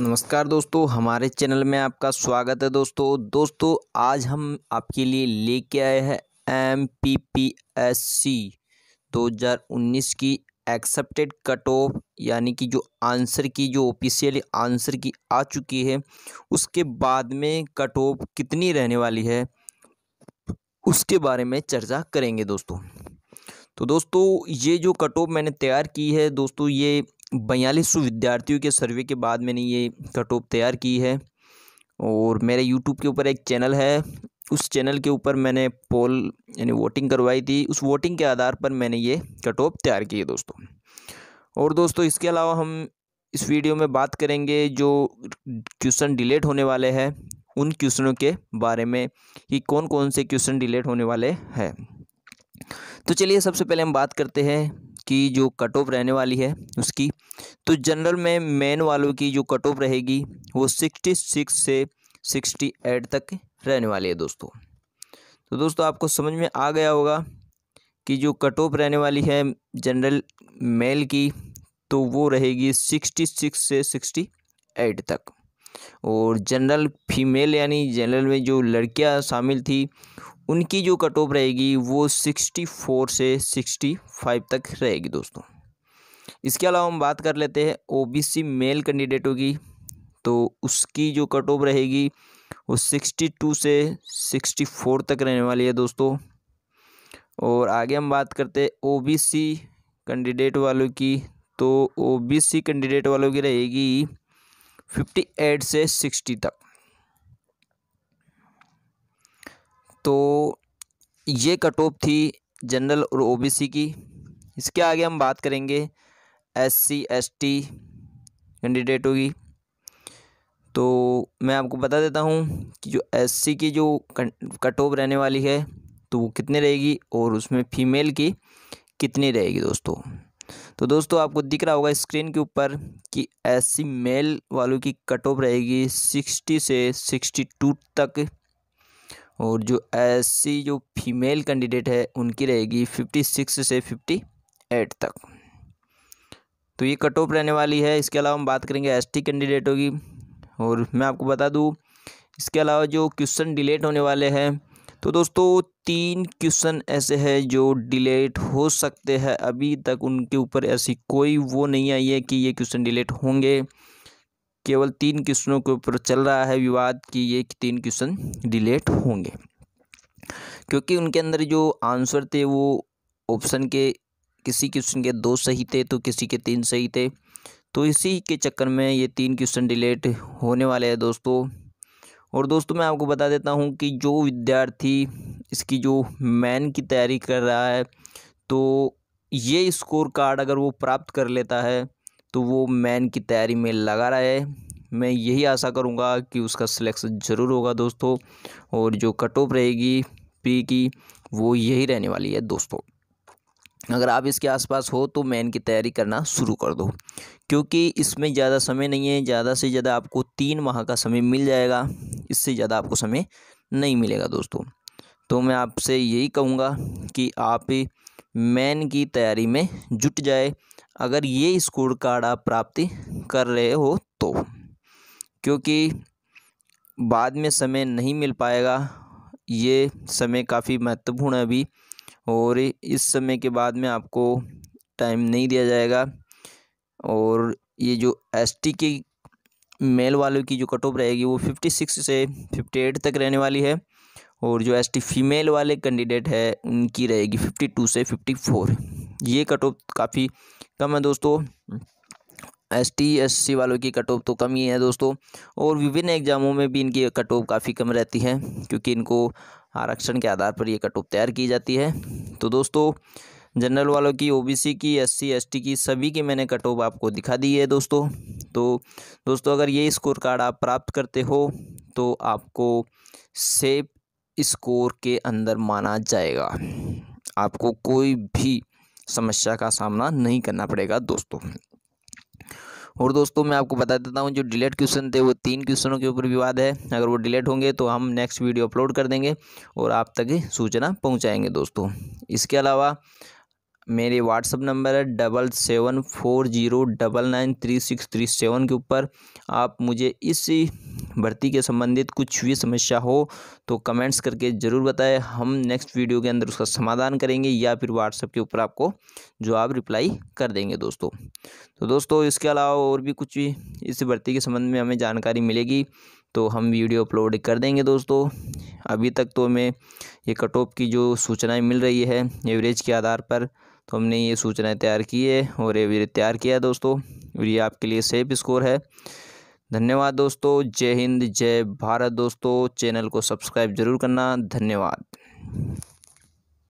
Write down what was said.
नमस्कार दोस्तों हमारे चैनल में आपका स्वागत है दोस्तों दोस्तों आज हम आपके लिए लेके आए हैं M P P S C दो हज़ार उन्नीस की एक्सेप्टेड कट ऑफ यानी कि जो आंसर की जो ऑफिशियली आंसर की आ चुकी है उसके बाद में कट ऑफ कितनी रहने वाली है उसके बारे में चर्चा करेंगे दोस्तों तो दोस्तों ये जो कट ऑफ मैंने तैयार की है दोस्तों ये बयालीस सौ विद्यार्थियों के सर्वे के बाद मैंने ये कट ऑफ तैयार की है और मेरे यूट्यूब के ऊपर एक चैनल है उस चैनल के ऊपर मैंने पोल यानी वोटिंग करवाई थी उस वोटिंग के आधार पर मैंने ये कट ऑफ तैयार की है दोस्तों और दोस्तों इसके अलावा हम इस वीडियो में बात करेंगे जो क्वेश्चन डिलेट होने वाले हैं उन क्वेश्चनों के बारे में कि कौन कौन से क्वेश्चन डिलेट होने वाले हैं तो चलिए सबसे पहले हम बात करते हैं उसकी जो कट ऑफ रहने वाली है उसकी तो जनरल में मेन वालों की जो कट ऑफ रहेगी वो सिक्सटी सिक्स से सिक्सटी एट तक रहने वाली है दोस्तों तो दोस्तों आपको समझ में आ गया होगा कि जो कट ऑफ रहने वाली है जनरल मेल की तो वो रहेगी सिक्सटी सिक्स से सिक्सटी एट तक और जनरल फीमेल यानी जनरल में जो लड़कियां शामिल थी उनकी जो कट ऑफ रहेगी वो सिक्सटी फोर से सिक्सटी फाइव तक रहेगी दोस्तों इसके अलावा हम बात कर लेते हैं ओबीसी मेल कैंडिडेटों की तो उसकी जो कट ऑफ रहेगी वो सिक्सटी टू से सिक्सटी फोर तक रहने वाली है दोस्तों और आगे हम बात करते हैं ओबीसी कैंडिडेट वालों की तो ओबीसी कैंडिडेट वालों की रहेगी फिफ्टी एट से सिक्सटी तक तो ये कट ऑफ थी जनरल और ओबीसी की इसके आगे हम बात करेंगे एससी एसटी कैंडिडेटों की तो मैं आपको बता देता हूँ कि जो एससी की जो कट ऑफ रहने वाली है तो वो कितनी रहेगी और उसमें फ़ीमेल की कितनी रहेगी दोस्तों तो दोस्तों आपको दिख रहा होगा स्क्रीन के ऊपर कि एससी मेल वालों की कट ऑफ रहेगी सिक्सटी से सिक्सटी टू तक और जो ऐसी जो फीमेल कैंडिडेट है उनकी रहेगी फिफ्टी सिक्स से फिफ्टी एट तक तो ये कट ऑफ रहने वाली है इसके अलावा हम बात करेंगे एसटी कैंडिडेटों की और मैं आपको बता दूँ इसके अलावा जो क्वेश्चन डिलेट होने वाले हैं तो दोस्तों तीन क्वेश्चन ऐसे हैं जो डिलेट हो सकते हैं अभी तक उनके ऊपर ऐसी कोई वो नहीं आई है कि ये क्वेश्चन डिलेट होंगे केवल तीन क्वेश्चनों के ऊपर चल रहा है विवाद कि ये तीन क्वेश्चन डिलेट होंगे क्योंकि उनके अंदर जो आंसर थे वो ऑप्शन के किसी क्वेश्चन के दो सही थे तो किसी के तीन सही थे तो इसी के चक्कर में ये तीन क्वेश्चन डिलेट होने वाले हैं दोस्तों और दोस्तों मैं आपको बता देता हूँ कि जो विद्यार्थी इसकी जो मैन की तैयारी कर रहा है तो ये स्कोर कार्ड अगर वो प्राप्त कर लेता है तो वो मैन की तैयारी में लगा रहा है मैं यही आशा करूँगा कि उसका सिलेक्शन ज़रूर होगा दोस्तों और जो कट ऑफ रहेगी पी की वो यही रहने वाली है दोस्तों अगर आप इसके आसपास हो तो मैन की तैयारी करना शुरू कर दो क्योंकि इसमें ज़्यादा समय नहीं है ज़्यादा से ज़्यादा आपको तीन माह का समय मिल जाएगा इससे ज़्यादा आपको समय नहीं मिलेगा दोस्तों तो मैं आपसे यही कहूँगा कि आप मैन की तैयारी में जुट जाए अगर ये स्कोर कार्ड आप प्राप्ति कर रहे हो तो क्योंकि बाद में समय नहीं मिल पाएगा ये समय काफ़ी महत्वपूर्ण है अभी और इस समय के बाद में आपको टाइम नहीं दिया जाएगा और ये जो एस टी के मेल वालों की जो कट ऑफ रहेगी वो फिफ्टी सिक्स से फिफ्टी एट तक रहने वाली है और जो एसटी फीमेल वाले कैंडिडेट है उनकी रहेगी फिफ्टी टू से फिफ्टी फोर ये कट ऑफ काफ़ी कम है दोस्तों एस टी एस सी वालों की कट ऑफ तो कम ही है दोस्तों और विभिन्न एग्जामों में भी इनकी कट ऑफ काफ़ी कम रहती है क्योंकि इनको आरक्षण के आधार पर ये कट ऑफ तैयार की जाती है तो दोस्तों जनरल वालों की ओबीसी की एससी एसटी की सभी की मैंने कट ऑफ आपको दिखा दी है दोस्तों तो दोस्तों अगर ये स्कोर कार्ड आप प्राप्त करते हो तो आपको सेफ स्कोर के अंदर माना जाएगा आपको कोई भी समस्या का सामना नहीं करना पड़ेगा दोस्तों और दोस्तों मैं आपको बता देता हूँ जो डिलेट क्वेश्चन थे वो तीन क्वेश्चनों के ऊपर विवाद है अगर वो डिलेट होंगे तो हम नेक्स्ट वीडियो अपलोड कर देंगे और आप तक सूचना पहुँचाएँगे दोस्तों इसके अलावा मेरे व्हाट्सअप नंबर है double seven four zero double nine three six three seven के ऊपर आप मुझे इसी भर्ती के संबंधित कुछ भी समस्या हो तो कमेंट्स करके ज़रूर बताएं हम नेक्स्ट वीडियो के अंदर उसका समाधान करेंगे या फिर व्हाट्सएप के ऊपर आपको जवाब रिप्लाई कर देंगे दोस्तों तो दोस्तों इसके अलावा और भी कुछ भी इस भर्ती के संबंध में हमें जानकारी मिलेगी तो हम वीडियो अपलोड कर देंगे दोस्तों अभी तक तो हमें ये कट ऑफ की जो सूचनाएँ मिल रही है एवरेज के आधार पर तो हमने ये सूचनाएँ तैयार की है और एवरेज तैयार किया है दोस्तों और ये आपके लिए सेफ स्कोर है धन्यवाद दोस्तों जय हिंद जय भारत दोस्तों चैनल को सब्सक्राइब जरूर करना धन्यवाद